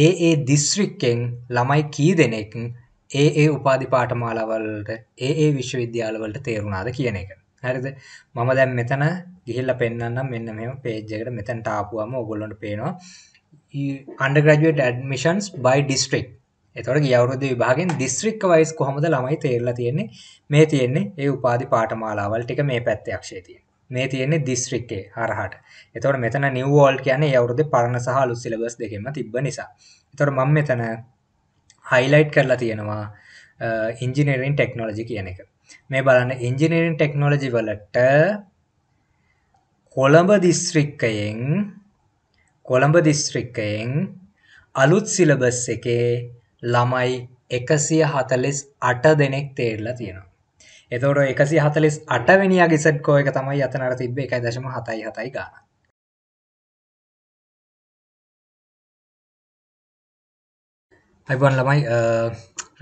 ඒ ඒ දිස්ත්‍රික්කෙන් ළමයි කී දෙනෙක් ඒ ඒ උපාධි පාඨමාලවලට ඒ ඒ විශ්වවිද්‍යාලවලට තේරුණාද කියන එක. හරිද මම දැන් මෙතන ගිහිල්ල පෙන්න්නම් මෙන්න මෙම පේජ්ජකට මෙතැන් ටාපුුවම ඔගොලොට පේනවා අන්ඩග්‍රජුවට ඇඩමිෂන්ස් බයි ඩිස්ට්‍රික් එතොට ගියවරුද විභාගෙන් දිස්ත්‍රික්ක වයිස් කොහොමද ළමයි තේරලා තියෙන්නේ මේ තියෙන්නේ ඒ උපාධි පාටමාලාවල් ටික මේ පැත්තයක්ක්ෂේ තියෙන මේ තියෙන්නේ දිස්ත්‍රික්කේ හරහට. එතකොට මෙතන නිව් වෝල්ඩ් කියන්නේ ඒ අවුරුද්දේ පරණ සහ අලුත් සිලබස් දෙකෙන්ම තිබ්බ නිසා. එතකොට මම මෙතන highlight කරලා තියෙනවා engineering technology කියන එක. මේ බලන්න engineering technology වලට කොළඹ දිස්ත්‍රික්කයෙන් කොළඹ දිස්ත්‍රික්කයෙන් අලුත් සිලබස් එකේ ළමයි එකසිය හතලිස් අට දෙනෙක් තේරලා තියෙනවා. එතොට එකසි හතලිස් අටවිනිිය ගිසට්කෝ එක තමයි අතනර තිබ්බේ එකයි දශම හතයි හතයි ගාන අයිබන් ළමයි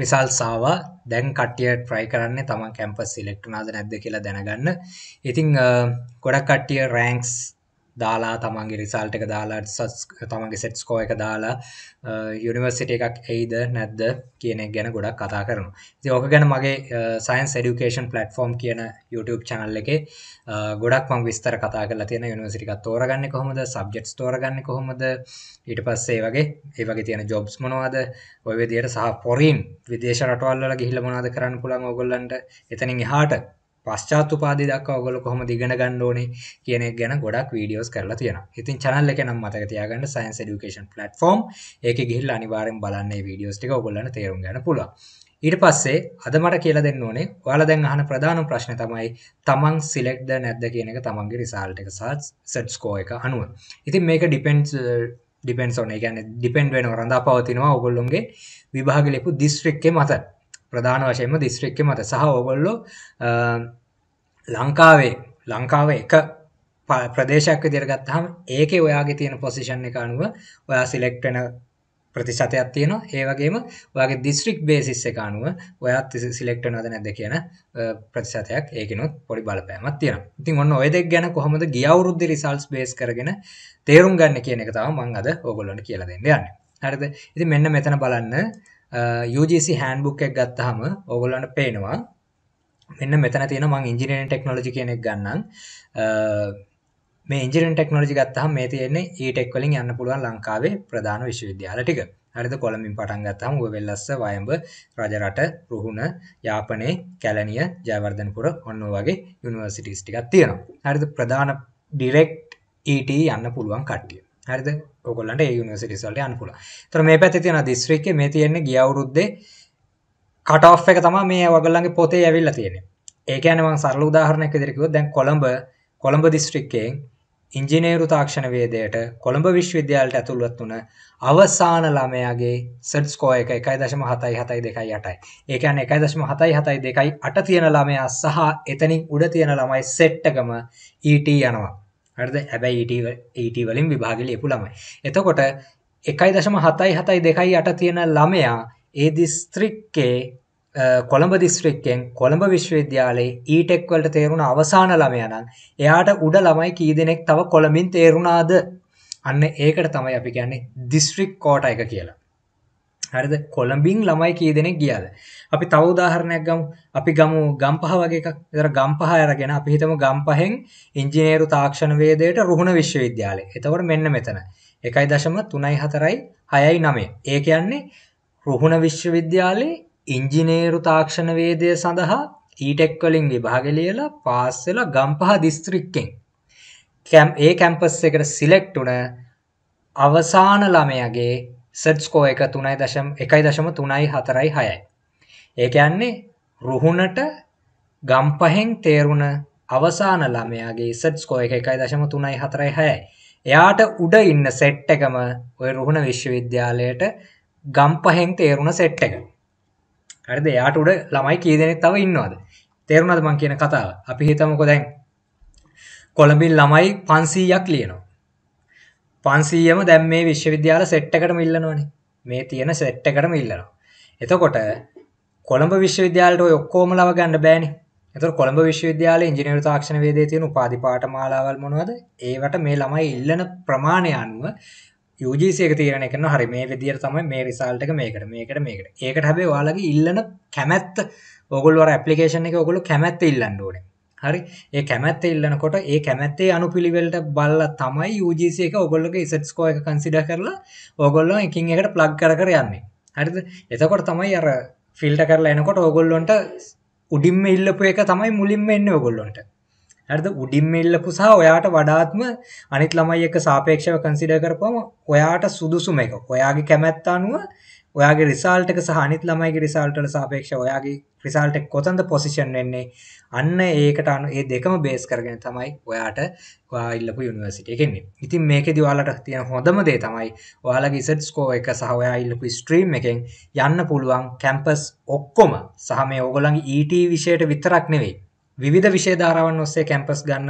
රිසල් සාව දැන් කටියට ප්‍රයි කරන්න තමන් කැම්පස් සිලෙක්ට නාද නැද්ද කියලා දැනගන්න ඉතිං ගොඩක් කට්ටිය රෑන්ක්ස් දාලා තමන්ගේ රිසල්ට එක දාලා තමන්ගේ සෙට්ස්කෝ එක දාලා යුනිවර්සිට එකක් එයිද නැද්ද කියනෙක් ගැන ගොඩක් කතා කරනු ඕක ගැන මගේ සයින්ස් ඩියුකේෂන් පලටෆෝර්ම් කියන YouTube චනල් එක ගොඩක් මං විස්තර කතා කල තියෙන යුනිවර්සිටික තෝරගන්න කොහොමද සබ්ජෙට් තෝරගන්න කොහොමද ඊට පස්සේ වගේ ඒවගේ තියෙන ජොබ්ස් මොනවාද ඔය විදියට සහ පොරීම් විදේශ රටවල්ල ගිහිල මොනාද කරන්න පුළන් ඔගොල්ලන්ට එතනින් හාට පස්්චාත් උපාදි දක් ඔගොල කොහොම දිගෙන ගන්න ඕනේ කියන ගැන ගොඩක් වීඩියෝස් කරලා තියෙන ඉතින් චනල්ල එක නම් මතක තියාගන්න සයින්ස් ඩිකේන් පලට ෆෝම් එක ගිල් අනිවාරෙන් බලන්න වීඩියෝස්ටික ඔගොලන්න තේරුම් ගැන පුළුව ඊට පස්සේ අද මට කියල දෙන්න ඕනේ ඔයාලා දැන් අහන ප්‍රධාන ප්‍රශ්න තමයි තමන් සිලෙක්ට්ද නැද්ද කියන එක තමන්ගේ රිසාල්ට් එක සහ සෙට් ස්කෝ එක අනුව. ඉතින් මේක ඩිපෙන්ඩ්ස් ඩිපෙන්ඩ්ස් ඔන ඒ කියන්නේ ඩිපෙන්ඩ් වෙනවා රඳාපවතිනවා ඔයගොල්ලොන්ගේ විභාග ලිපු දිස්ත්‍රික්කේ මත. ප්‍රධාන වශයෙන්ම දිස්ත්‍රික්ක මත සහ ඔගොල්ලෝ ලංකාවේ ලංකාව එක ප්‍රදේශයක් විදිහට ගත්තාම ඒකේ ඔයාගේ තියෙන පොසිෂන් එක අනුව ඔයා සිලෙක්ට් වෙන ප්‍රතිශතයක් තියෙනවා ඒ වගේම ඔයාගේ දිස්ත්‍රික් බේසිස් එක අනුව ඔයාත් සිලෙක්ට් වෙනවද නැද්ද කියන ප්‍රතිශතයක් ඒකිනුත් පොඩි බලපෑමක් තියෙනවා. ඉතින් ඔන්න ඔය දෙක ගැන කොහොමද ගිය අවුරුද්දේ රිසල්ට්ස් බේස් කරගෙන තේරුම් ගන්න කියන එක තමයි මම අද ඕගොල්ලන්ට කියලා දෙන්න යන්නේ. හරිද? ඉතින් මෙන්න මෙතන බලන්න UGC හැන්බුක් එක ගත්තහම ඔගොල්ලන්ට පේනවා මෙන්න මෙතන තියෙන මං ඉංජිනීරින් ටෙක්නොලජි කෙනෙක් ගන්නම් මේ ඉංජිනීරින් ටෙක්නොලජි ගත්තහම මේ තියෙන්නේ ඊටෙක් වලින් යන්න පුළුවන් ලංකාවේ ප්‍රධාන විශ්වවිද්‍යාල ටික. හරිද කොළඹින් පටන් ගත්තහම උවවෙල්ලස්ස වයඹ රජරට රුහුණ යාපනයේ කැලණිය ජයවර්ධනපුර ඔන්න වගේ යුනිවර්සිටිස් ටිකක් තියෙනවා. හරිද ප්‍රධාන ඩිරෙක්ට් ET යන්න පුළුවන් කට්ටිය. හරිද ඔගොල්ලන්ට ඒ යුනිවර්සිටිස් වලට යන්න පුළුවන්. ඒතර මේ පැත්තේ තියෙන දිස්ත්‍රික්කේ මේ තියෙන්නේ ගිය අවුරුද්දේ කට් ඔෆ් එක තමයි මේ ඔයගොල්ලන්ගේ පොතේ ඇවිල්ලා තියෙන්නේ. ඒ කියන්නේ මම සරල උදාහරණයක් විදිහට කිව්වොත් දැන් කොළඹ කොළඹ දිස්ත්‍රික්කයෙන් ඉංජිනේරු තාක්ෂණ වේදයට කොළඹ විශ්වවිද්‍යාලයට ඇතුළත් වුණ අවසාන ළමයාගේ සෙට් ස්කෝ එක 1.772.8යි. ඒ කියන්නේ 1.772.8 තියෙන ළමයා සහ එතනින් උඩ තියෙන ළමයි සෙට් එකම ET යනවා. හරිද හැබැයි ඊට e e වලින් විභාග ලියපු ළමයි එතකොට එකයි දශම හතයි හතයි දෙකයි යට තියෙන ළමයා ඒ දිස්ත්‍රික්කේ කොළඹ දිස්ත්‍රික්කෙන් කොළඹ විශ්වවිද්‍යාලයේ ඊටෙක්වලට e තේරුණ අවසාන ළමයනම් එයාට උඩ ළමයි කී දෙනෙක් තව කොළමින් තේරුණාද අන්න ඒකට තමයි අපි කියන්නේ දිස්ත්‍රික් කෝට එක කියලා හරිද කොළඹින් ළමයි කිය දෙනෙක් ගියාද අපි තව උදාහරණයක් ගම් අපි ගමු ගම්පහ වගේ එකක් ගම්පහ අරගෙන අපි හිතම ගම්පහෙන් ඉංජිනේරු තාක්ෂණවේදයට රුහුණ විශ්වවිද්‍යාලය එතවට මෙන්න මෙතන එකයි දශම තුනයි හතරයි හයයි නමේ ඒ කියන්නේ රුහුණ විශ්වවිද්‍යාලේ ඉංජිනේරු තාක්ෂණවේදය සඳහා ඊටෙක්වලින් විභාගලියලා පාස්සලා ගම්පහ දිස්ත්‍රික්කෙන් කැම් ඒ කැම්පස් එකට සිලෙක්ටුන අවසාන ළමයගේ සෙට්ස්කෝ එක තුනයි දශම් එකයි දශම තුනයි හතරයි හයයි. ඒකයන්නේ රුහුණට ගම්පහෙන් තේරුණ අවසාන ළමයාගේ සෙට්ස්කෝ එක එකයි දශම තුනයි හතරයි හයයි. එයාට උඩ ඉන්න සෙට් එකම ඔය රුහුණ විශ්වවිද්‍යාලයට ගම්පහෙන් තේරුණ සෙට් එක. හරිද එයාට උඩ ළමයි කීදෙනෙ තව ඉන්නවාද. තේරුණද මං කියන කතාව අපි හිතමකො දැන් කොළඹින් ළමයි පන්සීයක් ලියනවා පන්සීයම දැම් මේ විශ්වවිද්‍යාල සෙට්ටකට මිල්ලනවනේ මේ තියෙන සෙට්ටකට මිල්ලනවා. එතකොට කොළඹ විශ්වවිද්‍යාලට ඔක්කෝම ලව ගන්න බෑනි එතු කොළඹ විශ්වවිද්‍යාල ඉජිනරු තාක්ෂණ වේදේ තියෙන පාතිපාට මාලාවල් මොනවද ඒවට මේ ළමයි ඉල්ලන ප්‍රමාණය අනුව යජසික තීරණ එකන හරි මේ විදිර තමයි මේ රිසාල්ටක මේකට මේකට මේකට ඒකට හැබේ වාලගේ ඉල්ලන කැමැත්ත ඔගොල්වර පපලිකේෂන එක ඔගොලු කැමැත්ත ඉල්ලන්න ඕනේ හරි ඒ කැමැත්ත ඉල්ලනකොට ඒ කැමැත්තේ අනුපිළිවෙලට බල්ල තමයි UGC එක ඔගොල්ලෝගේ ඉසෙට්ස් කෝ එක කන්සිඩර් කරලා ඔගොල්ලෝ එකින් එකට ප්ලග් කර කර යන්නේ. හරිද? එතකොට තමයි අර ෆිල්ටර් කරලා එනකොට ඔගොල්ලොන්ට උඩින්ම ඉල්ලපු එක තමයි මුලින්ම එන්නේ ඔගොල්ලොන්ට. හරිද? උඩින්ම ඉල්ලපු සහ ඔයාට වඩාත්ම අනිත් ළමයි එක්ක සාපේක්ෂව කන්සිඩර් කරපුවම ඔයාට සුදුසුම එක. ඔයාගේ කැමැත්ත අනුව ඔයාගේ රිසාල්ට් එක සහ අනිත් ළමයිගේ රිසාල්ට් වලට සාපේක්ෂව ඔයාගේ රිසාල්ට් එක කොතනද පොසිෂන් වෙන්නේ අන්න ඒකට අනු ඒ දෙකම බේස් කරගෙන තමයි ඔයාට ඔයා ඉල්ලපු යුනිවර්සිටි එක එන්නේ. ඉතින් මේකේදී ඔයාලට තියෙන හොඳම දේ තමයි ඔයාලගේ ඉසට් ස්කෝර් එක සහ ඔයා ඉල්ලපු ස්ට්‍රීම් එකෙන් යන්න පුළුවන් කැම්පස් ඔක්කොම සහ මේ ඕගොල්ලන්ගේ ET විෂයට විතරක් නෙවෙයි විධ විශේධාරාවන් ඔස්සේ කැම්පස් ගන්න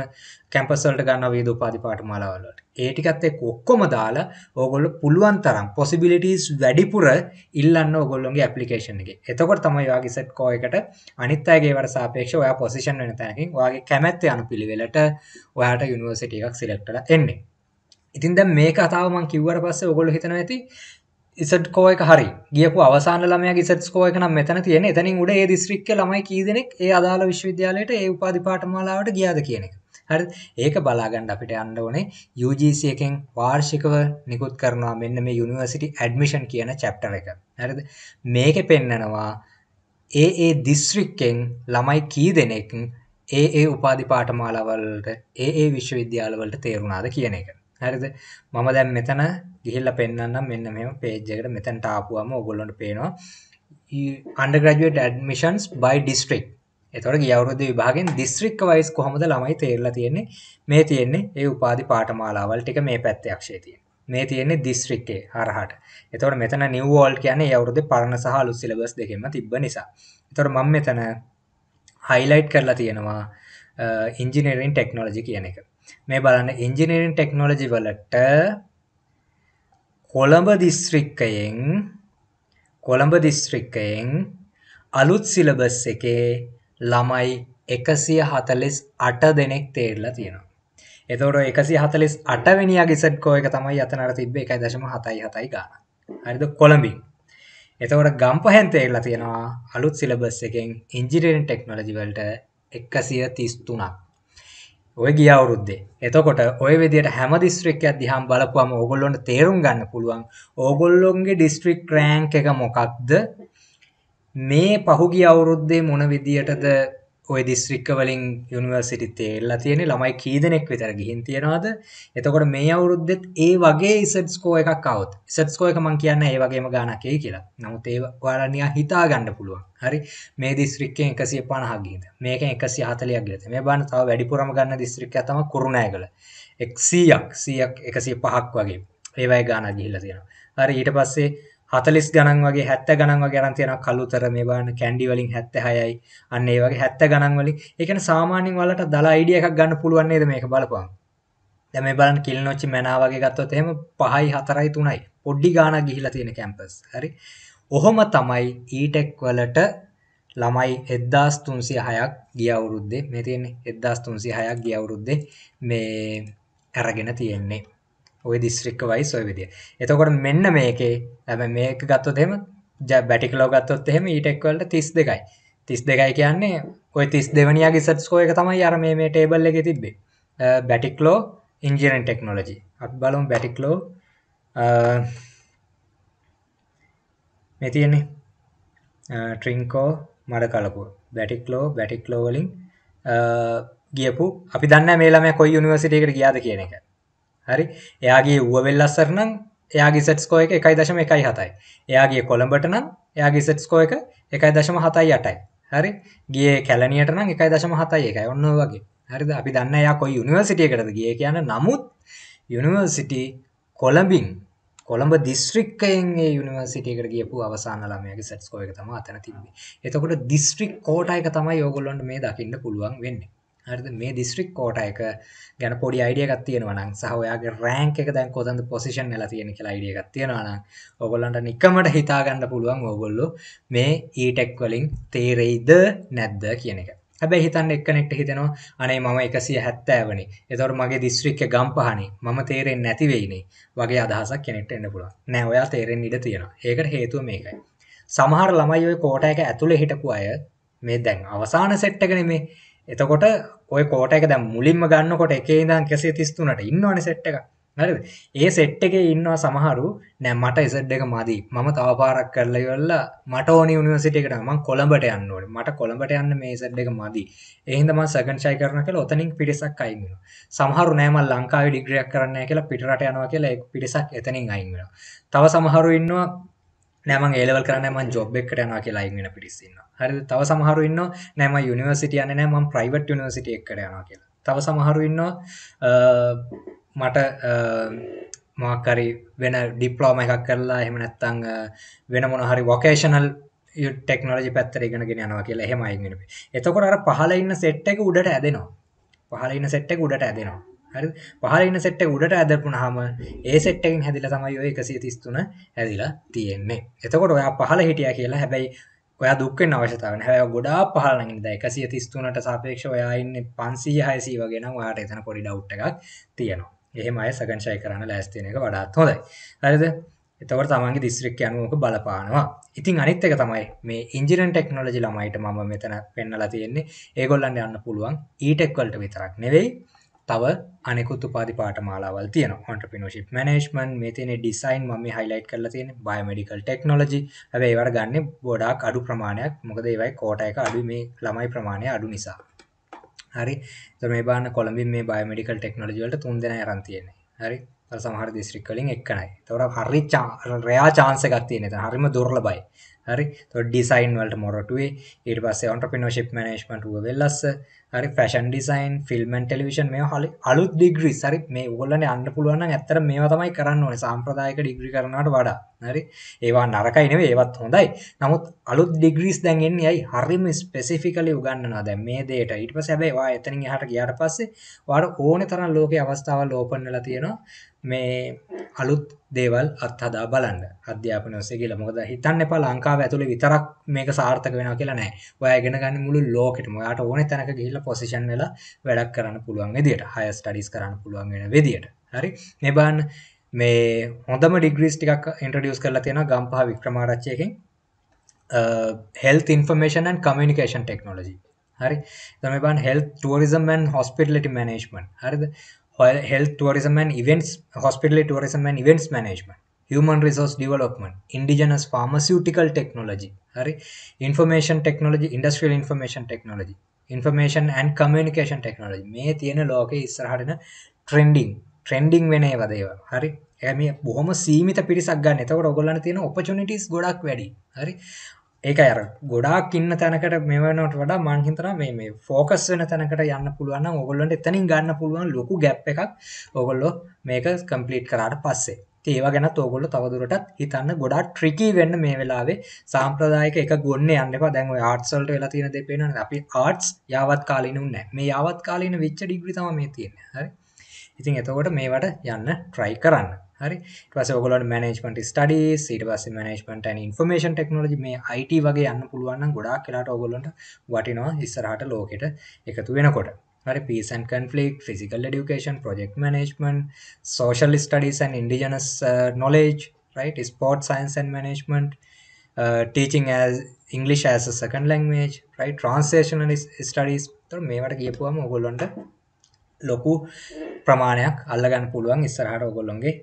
කැම්පසල්ට ගන්න වේද උපාධි පාට මලාවලට ඒටිකත් එක් ඔක්කොම දාලා ඕගොල්ල පුළුවන් තරම් පොසිබිලිටස් වැඩිපුර ඉල්ලන්න ඔගොල්ලොන්ගේ ඇපලිකේෂන් එක එතකොට තමයි වාගේ සෙට් කෝ එකට අනිත් අයගේ වට සාපේක්ෂ ඔයා පොසිෂන් වෙන තැනකින් වාගේ කැමැත්ත යනු පිළිවෙලට ඔයාට යුනිවර්සිට එකක් සිලෙක්ටල එන්නේ ඉතින් දැ මේ කතාවමන් කිව්වට පස්සේ ඔගොල හිතන ඇති ඉසට්කෝ එක හරි ගියපු අවසාන ළමයා ඉසට්ස්කෝ එක නම් මෙතන තියෙන එතනින් උඩ ඒ දිස්ත්‍රික්ක ළමයි කී දෙනෙක් ඒ අදාළ විශ්වවිද්‍යාලයට ඒ උපාධි පාඨමාලාවට ගියාද කියන එක. හරි ඒක බලාගන්න අපිට යන්න ඕනේ UGC එකෙන් වාර්ෂිකව නිකුත් කරනවා මෙන්න මේ යුනිවර්සිටි ඇඩ්මිෂන් කියන චැප්ටර් එක. හරිද? මේකේ පෙන්නනවා ඒ ඒ දිස්ත්‍රික්කෙන් ළමයි කී දෙනෙක් ඒ ඒ උපාධි පාඨමාලාවලට ඒ ඒ විශ්වවිද්‍යාලවලට තේරුණාද කියන එක. හරිද මම දැන් මෙතන ගිහිල්ල පෙන්න්නම් මෙන්න මෙම පේජ්ජකට මෙතැන් ටාපුුවම ඔගොලොට පේනවා අන්ඩග්‍රජුවට ඇඩමිෂන්ස් බයි ඩිස්ට්‍රික් එතොට ගියවරුද විභාගෙන් දිස්ත්‍රික් වයිස් කොහොමද ළමයි තේරලා තියෙන්නේ මේ තියෙන්නේ ඒ උපාධි පාටමාලාවල් ටික මේ පැත්තයක්ක්ෂේ තිය මේ තියෙන්නේ දිස්ත්‍රික්කේ හරහට එතොට මෙතන නිවෝල් කියන යවරුද පරණ සහ ලු සිලබස් දෙකෙම තිබ්බ නිසා තොර මං මෙතන හයිලයිට් කරලා තියෙනවා ඉන්ජිනීරින් ටෙක්නෝලජි කියන එක මේ බලන්න ඉංජිනීරින් ටෙක්නොලොජි වලට කොළඹ දිස්ත්‍රික්කයෙන් කොළඹ දිස්ත්‍රික්කයෙන් අලුත් සිලබස් එකේ ළමයි එකසිය හතලිස් අට දෙනෙක් තේරලා තියෙනවා. එතෝට එකසි හතලිස් අටවැනි අගිසට්කෝ එක තමයි අතනර තිබේ එකයි දශම හතයි හතයි ගාන හරිද කොළඹින් එතවට ගම්පහැන් තේරලා තියෙනවා අලුත් සිලබස් එකෙන් ඉංජිනීරින් ටෙක්නොලජිවලට එක්කසිය තිස්තුනක් ඔය ගිය අවුරුද්දේ එතකොට ඔය විදිට හැම දිස්ත්‍රික්කයක් දිහාම් බලපුවම ඕගොල්ලොන්ට තේරුම් ගන්න පුළුවන් ඕගොල්ලොන්ගේ ඩිස්ට්‍රික් රෑන්ක් එක මොකක්ද මේ පහුගිය අවුරුද්දේ මොන විදියටද ඔය දිස්ත්‍රික්කවලින් යුනිවර්සිටිත් එල්ලා තියෙන ළමයි කීදනෙක් විතර ගිහින් තියෙනවාද එතකොට මේ අවුරුද්දෙත් ඒ වගේ ඉසට්ස්කෝ එකක් අවුත් ඉසට්ස්කෝ එක මං කියන්න ඒ වගේම ගානකේ කියලා නමුත් ඒ වාලනියා හිතා ගණඩ පුළුවන් හරි මේ දිස්ත්‍රික්කෙන් එකසිය පණහගීද මේක එකසි හතලයක් ගලත මේ බාන තාව වැඩිපුරම ගන්න දිස්ත්‍රික්ක තම කරුණෑ කළ එක්සීයක් සියක් එකසිය පහක් වගේ ඒවයි ගාන ගිහිල්ල තියෙනවා හරි ඊට පස්සේ හතලිස් ගණන් වගේ හැත්ත ගණන් ගැන තියෙන කළුතර මේවාන කැන්ඩි වලින් හැත්ත හයයි අන්න ඒ වගේ හැත්ත ගණන් වලින් එකන සාමානින් වලට දලා යිඩිය එකක් ගන්න පුළුවන්න්නේද මේක බලපුවා දැම බලන් කිල් නොච්චි මැනාවගේ ගත්තොත් එහෙම පහයි හතරයි තුනයි පොඩ්ඩි ගාන ගිහිලා තියෙන කැම්පස් හරි ඔහොම තමයි ඊටෙක් වලට ළමයි එද්දාස් තුන්සිය හයක් ගිය අවුරුද්දේ මේ තියෙන්නේ එද්දාස් තුන්සිය හයක් ගිය අවුරුද්දේ මේ ඇරගෙන තියෙන්නේ ඔය දිස්ත්‍රික්ක වයි සොය විදිිය එතකොට මෙන්න මේකේ ඇම මේක ගත්තොතෙම ජ බැටිකලෝ ගත්තොත් එහෙම ඊටෙක්වල්ට තිස් දෙකයි තිස් දෙකයි කියන්නේ ඔය තිස් දෙවනියාගේ සටස්කෝය තමයි අර මේ ටේබල් එක තිබ්බේ බැටික්ලෝ ඉන්ජිරන් ටෙක්නොලජි අත් බලම් බැටික්ලෝ මෙතියන්නේ ට්‍රිංකෝ මඩ කලපු බැටික්ලෝ බැටික්ලෝවලින් ගියපු අපි දන්න මේලාම කොයි යුනිවර්සිටකට ගියාද කියන එක හරි එයාගේ වුවවෙල්ලස්සරනම් එයාගේ සෙට්ස්කෝ එක එකයි දශම එකයි හතයි එයාගේ කොළඹට නම් එයාගේ සෙට්ස්කෝ එක එකයි දශම හතයි යටයි හරි ගේ කැලනියට නම් එකයි දශම හතයි එකයි ඔන්න වගේ හරිද අපි දන්න එයා කොයි යුනිවර්සිටියකටද ගිය කියන නමුත් යුනිවර්සිටි කොළඹින් කොළඹ දිස්ත්‍රික්කයන්ගේ යුනිවර්සිටකට ගියපු අවසාන ළමයගේ සැට්ස්කෝයක තම අතන තිබේ එතකොට දිස්ත්‍රික් කෝටයක තමයි යෝගොල්ලොන්ට මේ දකින්න පුළුවන් වෙන්නේ හරිද මේ දිස්ත්‍රික් කෝට එක ගැන පොඩි අයිඩියකත් තියෙනවනම් සහෝයාගේ රෑන්ක එක දැන් කොතන්ද පොසිෂන් ලා තියෙන කියලා අයිඩියකත් තියෙනවනම් ඔගොල්ලන්ට නිකමට හිතාගන්න පුළුවන් ඔගොල්ලු මේ ඊටෙක් වලින් තේරෙයිද නැද්ද කියන එක හැබැ හිතන් එක්කනෙක්ට හිතෙනවා අනේ මම එකසිය හැත්තෑවනි එතොර මගේ දිස්ත්‍රික්ක ගම්පහනි මම තේරෙන් නැතිවෙයිනි වගේ අදහසක් කෙනෙක්ට එන්න පුළ නෑ ඔයා තේරෙන් ඉඩ තියෙන ඒකට හේතුව මේකයි සමහර ළමයි ඔය කෝටයක ඇතුළ හිටපු අය මේ දැන් අවසාන සෙට්ටකන මේ එතකොට ඔය කෝට එක දැම් මුලින්ම ගන්නකොට එකේ දම් කෙසේ තිස්තුනට ඉන්නවන සෙට් එක හරි ඒ සෙට් එක ඉන්නවා සමහරු නෑ මට එසට් එක මදී මම තවපාරක් කරලා වෙල්ලා මට ඕනි නිවසිට එකට මං කොළඹට යන්නවට මට කොළඹට යන්න මේ සට් එක මදී එහිදම සකංශය කරන කළ ඔතනින් පිරිසක් අයින්න සහරු නෑම ලංකාව ඩිග්‍රියක් කරන්න කියලා පිටරට යනවා කියලා එක් පිරිසක් එතනින් අයින්ෙන තව සමහරු ඉන්නවා නෑමන් ඒලවල් කරන්න මන් ජොබ් එක්කට යනවා කියලා අයින්න පිරිසින්නවා හරි තව සමහරු ඉන්න නෑම යුනිවර්සිට යන නෑ මම ප්‍රයිවට් යුනිවර්සිට එක් කරයනවා කියලා තව සමහරු ඉන්න මට මාකරි වෙන ඩිප්ලෝම එකක් කරලා එහෙම නැත්තං වෙන මොනහරි වොකේෂනල් ටෙක්නෝජි පැත්තර ගෙනගෙන යනවා කියලා එහෙම අයිගෙන එතකොට අර පහල ඉන්න සෙට් එක උඩට ඇදෙනවා පහල ඉන්න සෙට් එක උඩට ඇදෙනවා හරි පහල ඉන්න සෙට් එක උඩට ඇදපුනහම ඒ සෙට් එකෙන් හැදිලා තමයි ඔය 133 හැදිලා තියෙන්නේ එතකොට ඔයා පහල හිටියා කියලා හැබැයි ඔයා දුක්කෙන් අවශ්‍යතාවන හැය ගොඩා පහලනගින්ද එකසිය තිස්තුනට සාපේක්ෂ ඔයායින්න පන්සී හයසී වගෙන වාට එතන පොඩි ඩෞට් එකක් තියෙනවා එහෙම අය සකංශය කරන්න ලෑස්තින එක වඩාත් හොඳයි හරිද එතවට තමන්ගේ දිස්ත්‍රික් යනුවක බලපානවා ඉතින් අනිත් එක තමයි මේ ඉන්ජිරන් ටෙක්නොලජි ළමයිට මම මෙතන පෙන්නලා තියෙන්නේ ඒගොල්ලන්න යන්න පුළුවන් ඊටෙක්වලට විතරක් නෙවෙයි තව අනෙකුත් උපාධි පාටමාලාවල් තියන කොන්ට්‍රපිනෝශිප් මනේස්මන් මේ තියන ඩිසයින් ම හයිලයිට් කරල තියෙන බයමඩිකල් ටෙක්නොලජි ඇබයි වට ගන්න බොඩක් අඩු ප්‍රමාණයක් මොකද ඒවයි කෝට එක අඩු මේ ළමයි ප්‍රමාණය අඩු නිසා හරි තම බාන කොළඹින් මේ බයමඩිකල් ටෙක්නොලජිවලට තුන්දෙන අරන්තියන්නේ හරි සමහර දිස්ත්‍රික් වලින් එක්කනයි. එතකොට හරි රෙයා chance එකක් තියෙන. එතන හරිම දුර්ලභයි. හරි. එතකොට design වලට මොරටුවේ ඊට පස්සේ entrepreneurship management ඌව වෙල්ලස්ස. හරි fashion design, film and television මේවා අලුත් degrees. හරි මේ ඕගොල්ලන්ට යන්න පුළුවන් නම් ඇත්තට මේවා තමයි කරන්න ඕනේ. සාම්ප්‍රදායික degree කරනවට වඩා. හරි. ඒවා නරකයි නෙවෙයි ඒවත් හොඳයි. නමුත් අලුත් degrees දැන් එන්නේ අයි හරිම specifically උගන්වනවා දැන් මේ දෙයට. ඊට පස්සේ හැබැයි ඔයා එතනින් එහාට ගියාට පස්සේ ඔයාට ඕනේ තරම් ලෝකේ අවස්ථාවල් open වෙලා තියෙනවා. මේ අලුත් දේවල් අත්හදා බලන්න අධ්‍යාපන ඔස්සේ කියලා. මොකද හිතන්න එපා ලංකාව ඇතුලේ විතරක් මේක සාර්ථක වෙනවා කියලා නෑ. ඔයා ඉගෙන ගන්න මුළු ලෝකෙටම. ඔයාට ඕනේ තැනක ගිහිල්ලා පොසිෂන් වෙලා වැඩක් කරන්න පුළුවන් විදියට. හයර් ස්ටඩීස් කරන්න පුළුවන් වෙන විදියට. හරි? මේ බලන්න මේ හොඳම ඩිග්‍රීස් ටිකක් ඉන්ට්‍රොඩියුස් කරලා තියෙනවා ගම්පහ වික්‍රමාරච්චි එකෙන්. Health information and communication technology. හරි? එතන මේ බලන්න health tourism and hospitality management. හරිද? health tourism and events, hospitality tourism and events management, human resource development, indigenous pharmaceutical technology, හරි information technology, industrial information technology, information and communication technology මේ තියෙන ලෝකයේ ඉස්සරහටන trending trending වෙන ඒවා දේවල් හරි මේ බොහොම සීමිත පිරිසක් ගන්න. එතකොට ඔයගොල්ලන්ට තියෙන opportunities ගොඩක් වැඩි. හරි. ඒක ඇර ගොඩාක් ඉන්න තැනකට මෙවනට වඩා මංහිතර මේ ෆෝකස් වෙන තැනකට යන්න පුළුවන් ඔගොල්ලොට එතනින් ගන්න පුළුවන් ලොකු ගැප් එකක් ඔගොල්ලො මේක කම්පලීට් කරාට පස්සේ ඒවා ගැන තෝගොල්ල තවදුරටත් හිතන්න ගොඩා ට්‍රිකී වෙන්න මේ වෙලාවේ සාම්ප්‍රදායක එක ගොන්න යන්නවා දැන්ව ආර්ට්සල්ට වෙලා තියෙන දෙපෙන අපි ආර්ට්ස් යාවත් කාලිනුම් නෑ මේ යාවත් කාලීන විච්ච ඩිග්‍රි තම මේ තියෙන හරි ඉතින් එතකොට මේවට යන්න ට්‍රයි කරන්න හරි පස ඔගොල මනේජ්මට ස්ටඩී සිට පස මනේජ්මට ඉන්ෆර්මේෂන් ටෙක්නෝජි මේ අයිට වගේ යන්න පුළුවන් ගොඩක් කියලාට ඔගොලොට වටිනවා ඉස්සරහට ලෝකෙට එකතු වෙනකොට හරි peace and conflict physical education project management social studies and indigenous knowledge රයිට sport science and management teaching English as second language රයි ට්‍රන්සේෂනල් studies තුර මේවට කියපුවාම ඔගොල්ලොන්ට ලොකු ප්‍රමාණයක් අල්ලගන්න පුළුවන් ඉස්සරහට ඔගොල්ලොන්ගේ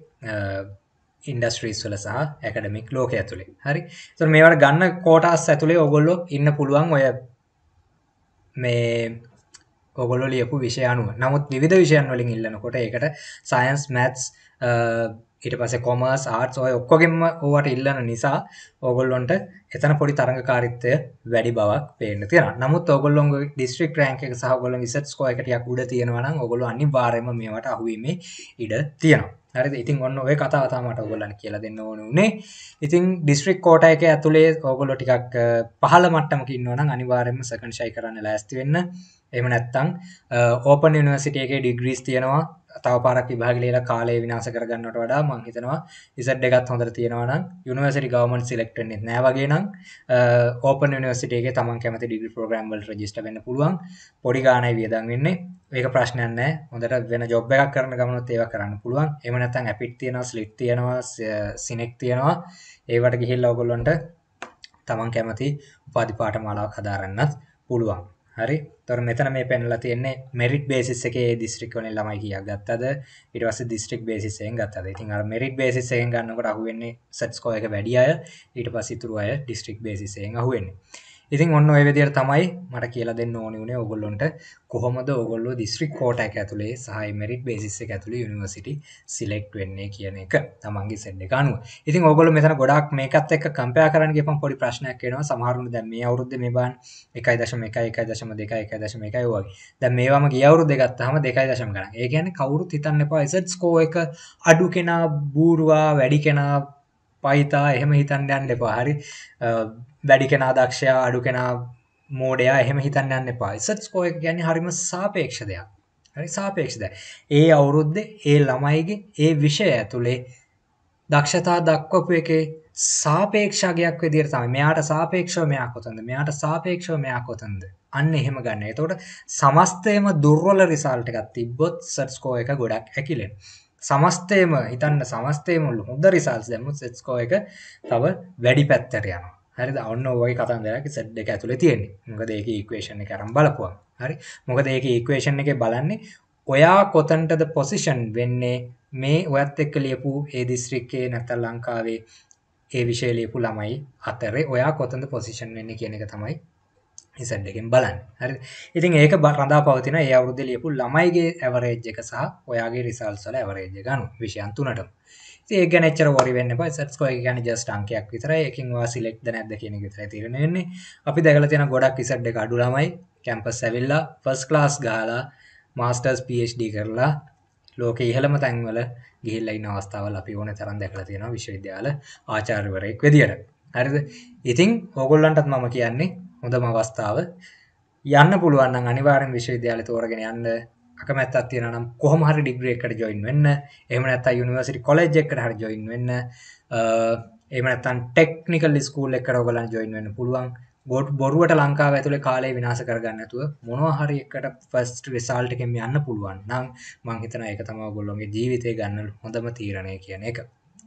ඉන්ඩස්ට්‍රීස් වල සහ ඇකඩමික් ලෝක ඇතුළේ හරි තු මේවට ගන්න කෝටස් ඇතුළේ ඔගොල්ලො ඉන්න පුළුවන් ඔය මේ ඔගොල ලියපු විෂයනුව නමුත් විධ විෂයන් වලින් ඉල්ලනකොට එකට සයින්ස් මැත්ස් ඊට පස කොමස් ආර්ට් ඔය ඔක්කොගෙම ඕවට ඉල්ලන නිසා ඕගොල්ලොන්ට එතන පොඩි තරඟ කාරිත්තය වැඩි බවක් පේන තියෙන නමුත් ඔගොල්ොන් ඩිස්ට්‍රික් රෑන්ක සහගොල විසට් කෝයකටයක් උඩ තියෙනවන ඔගොල අනි වාරම මේට අහුවීමේ ඉඩ තියෙනවා හරි ඉතින් ඔන්න ඔය කතාතාමට ඔගොලන් කියලා දෙන්න ඕන වනේ ඉතින් ඩිස්ට්‍රික් කෝට එක ඇතුළේ ඕගොලො ටිකක් පහල මට්ටමකින්න ඕන අනිවාරෙන්ම සකංශයි කරන්න ලෑස්තිවෙන්න එම නැත්තං ඕපන් නිවසිටගේ ඩිග්‍රීස් තියෙනවා තව පරක් විභාගලලා කාලය විනාස කරගන්නට වඩා මං හිතනවා ඉසට එකත් හොඳර තියෙනවන යුනිවර්සිරි ගවමන් සිලෙක්ටන නෑවගේ නම් ඕපන් නිවසිටේ තමන් කැමති ඩිගි පෝග්‍රම්බල් රජිට වන්න පුළුවන් පොඩි ගානය වියදන් වෙන්නේ ඒක ප්‍රශ්නයන්න හොඳට වෙන ජොබ් එකක් කරන ගමනොත් ඒව කරන්න පුළුවන් එමනත්තන් අපිට තියෙනවා ස්ලිට් තියෙනවා සිනෙක් තියෙනවා ඒවට ගිහිල් ලවගොල්ලොන්ට තමන් කැමති උපාධිපාට මාලාව හදාරන්නත් පුළුවන් හරි තොර මෙතන මේ පැනලා තියන්නේ මෙරිට් බේසිස් එකේ දිස්ත්‍රික්වලින් ළමයි කියක් ගත්තද ඊට පස්සේ දිස්ත්‍රික් බේසිස්යෙන් ගත්තද ඉතින් අර මෙරිට් බේසිස් එකෙන් ගන්නකොට අහුවෙන්නේ සට් ස්කෝර් එක වැඩි අය ඊට පස්සේ ඉතුරු අය දිස්ත්‍රික් බේසිස් එකෙන් අහුවෙන්නේ ඉතින් ඔන්න ඔය විදිහට තමයි මට කියලා දෙන්න ඕනේ උනේ ඕගොල්ලොන්ට කොහොමද ඔයගොල්ලෝ දිස්ත්‍රික් කෝට් එක ඇතුලේ සහ මෙරිට් බේසිස් එක ඇතුලේ යුනිවර්සිටි සිලෙක්ට් වෙන්නේ කියන එක තමන්ගේ සෙට් එක අනුව. ඉතින් ඔයගොල්ලෝ මෙතන ගොඩාක් මේකත් එක්ක කම්පෙයාර් කරන්න ගියපම පොඩි ප්‍රශ්නයක් එනවා. සමහරුන් දැන් මේ අවුරුද්දේ මේ බාන් 1.1 1.2 1.1 වගේ. දැන් මේවම ගිය අවුරුද්දේ ගත්තාම 2.0 ගණන්. ඒ කියන්නේ කවුරුත් හිතන්න එපා Z score එක අඩු කෙනා බූරුවා වැඩි කෙනා පයිතා එහෙම හිතන්න යන්න එපා. හරි වැඩි කෙනා දක්ෂයා අඩු කෙනා මෝඩයා එහෙම හිතන්න යන්න පායිසත් කෝය ගැන හරිම සාපේක්ෂ දෙයක් හරි සාපේක්ෂද ඒ අවුරුද්ධ ඒ ළමයිගේ ඒ විෂය ඇතුළේ දක්ෂතා දක්වපු එකේ සාපේක්ෂගයක් විදිර තම මෙයාට සාපේක්ෂව මෙයා කොතන්ද මෙයාට සාපේක්ෂව මෙයා කොතන්ද අන්න එහෙම ගන්න එතකොට සමස්තයම දුර්වල රිසාල්ට එකක් තිබ්බොත් සටස්කෝ එක ගොඩක් ඇකිලෙන් සමස්තයම හිතන්න සමස්තයමුල්ලු හොද රිසාල්ස් දැමුත් සෙත්ස්කෝ එක තව වැඩි පැත්තට යනවා හරි ඔන්න ඔයි කතන්දරක සෙඩ් එක ඇතුළ තියෙන්නේ මොකද ඒක ඉක්වේෂණ කරම් බලපුවා හරි මොකද ඒක ඉක්වේෂණ එක බලන්නේ ඔයා කොතන්ටද පොසිෂන් වෙන්නේ මේ ඔයත් එක්ක ලියපු ඒ දිස්ත්‍රික්කේ නැත ලංකාවේ ඒ විශේලියපු ළමයි අතරේ ඔයා කොතඳ පොසිෂන් වෙන්න කියන එක තමයි නිසන් එකෙන් බලන්න හරි ඉතින් ඒක බරඳා පවතින ඒ අවුරුද්ධ ලියපු ළමයිගේ ඇවරේජ් එක සහ ඔයාගේ රිසල්සල ඇවරේජ් ගනු විෂයන් තුනට ඒක නච්චර වරි වන්න පසත්කෝ ගැන ජස්ට අංකයක් විතර එකින්වා සිලෙක්් නැද කියන තර තිරෙන්නේ අපි දැකල තියෙන ගොඩක් ඉසට් එක අඩුලමයි කැම්පස් ඇවිල්ලා ෆස් ලාස් ගාලා මස්ටර්ස් පD කරලා ලෝක ඉහළම තැන්වල ගිහිල්ලයින්න අවස්ථාවල අපි ඕන තරන් දැකල තියෙන විශ්වවිද්‍යාල ආචාර්වරයෙක් වෙදිට හරිද ඉතිං හෝගොල්ලන්ටත් මම කියන්නේ හොඳම අවස්ථාව යන්න පුළුවන් අනිවාරෙන් විශ්වවිද්‍යාල තෝරගෙන යන්න කමැත්තත් තියෙනනම් කොහම හරි ඩිග්‍රේකට ජොයින් වෙන්න එමනත් යනිවර්සිරි කොලජ් එකට හර ජොයින් වෙන්න එමනත්තන් ටෙක්නිකල් ස්කූල් එකට ඔගලන් ජොයින් වෙන්න පුළුවන් ගොඩ් බොරුවට ලංකාව ඇතුළේ කාලය විනාස කරගන්නතුව මොනහරි එකට ෆස්ට රිසාල්ට් එකෙම යන්න පුළුවන් නම් මංහිතන එක තම ගොල්ලොන්ගේ ජීවිතය ගන්න හොඳම තීරණය කියන එක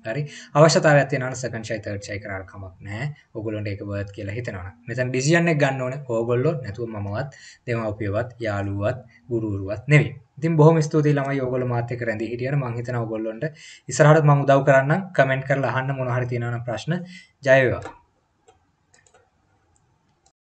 හරි අවශ්‍යතාවයක් තියෙනවා සෙකන්ඩ් ෂයි තර්ඩ් ෂයි කරාට කමක් නැහැ. ඕගොල්ලොන්ට ඒක වර්ත් කියලා හිතනවනම්. මෙතන ඩිසිෂන් එක ගන්න ඕනේ ඕගොල්ලෝ නැතුව මමවත් දෙමව්පියවත් යාළුවවත් ගුරුවරුවත් නෙවෙයි. ඉතින් බොහොම ස්තුතියි ළමයි ඕගොල්ලෝ මාත් එක්ක රැඳී හිටියට මම හිතනවා ඕගොල්ලොන්ට ඉස්සරහට මම උදව් කරන්නම් කමෙන්ට් කරලා අහන්න මොනවා හරි තියෙනවා නම් ප්‍රශ්න ජය වේවා.